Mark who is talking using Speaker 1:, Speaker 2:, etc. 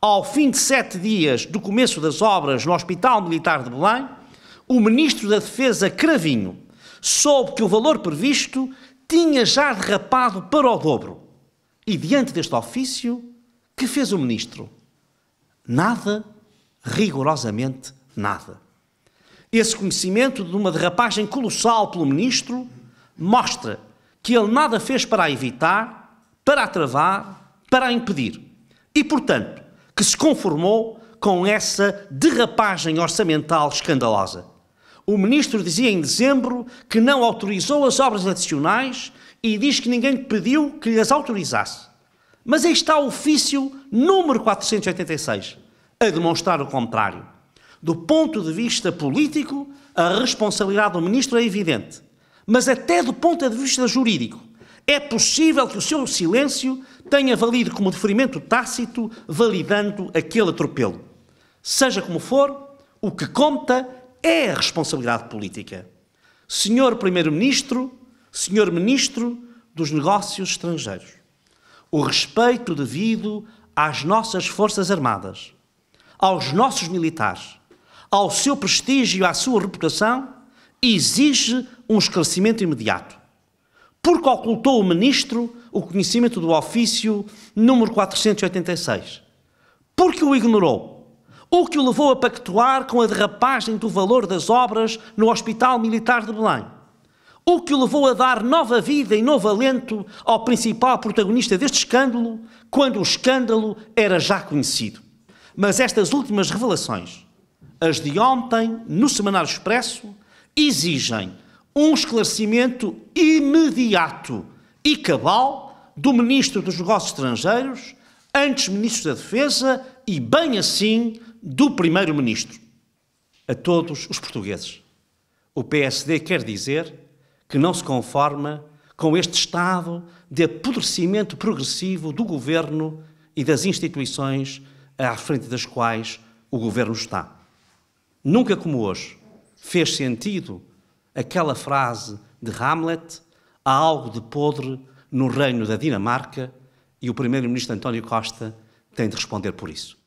Speaker 1: Ao fim de sete dias do começo das obras no Hospital Militar de Belém, o Ministro da Defesa Cravinho soube que o valor previsto tinha já derrapado para o dobro. E diante deste ofício, que fez o Ministro? Nada, rigorosamente nada. Esse conhecimento de uma derrapagem colossal pelo Ministro mostra que ele nada fez para a evitar, para a travar, para a impedir. E, portanto, que se conformou com essa derrapagem orçamental escandalosa. O ministro dizia em dezembro que não autorizou as obras adicionais e diz que ninguém pediu que lhe as autorizasse. Mas aí está o ofício número 486 a demonstrar o contrário. Do ponto de vista político, a responsabilidade do ministro é evidente, mas até do ponto de vista jurídico, é possível que o seu silêncio tenha valido como deferimento tácito, validando aquele atropelo. Seja como for, o que conta é a responsabilidade política. Senhor Primeiro-Ministro, Senhor Ministro dos Negócios Estrangeiros, o respeito devido às nossas Forças Armadas, aos nossos militares, ao seu prestígio e à sua reputação, exige um esclarecimento imediato porque ocultou o ministro o conhecimento do ofício número 486. Porque o ignorou. O que o levou a pactuar com a derrapagem do valor das obras no Hospital Militar de Belém. O que o levou a dar nova vida e novo alento ao principal protagonista deste escândalo, quando o escândalo era já conhecido. Mas estas últimas revelações, as de ontem, no Semanário Expresso, exigem um esclarecimento imediato e cabal do Ministro dos Negócios Estrangeiros, antes Ministro da Defesa e, bem assim, do Primeiro-Ministro. A todos os portugueses. O PSD quer dizer que não se conforma com este estado de apodrecimento progressivo do governo e das instituições à frente das quais o governo está. Nunca como hoje fez sentido aquela frase de Hamlet: há algo de podre no reino da Dinamarca e o primeiro-ministro António Costa tem de responder por isso.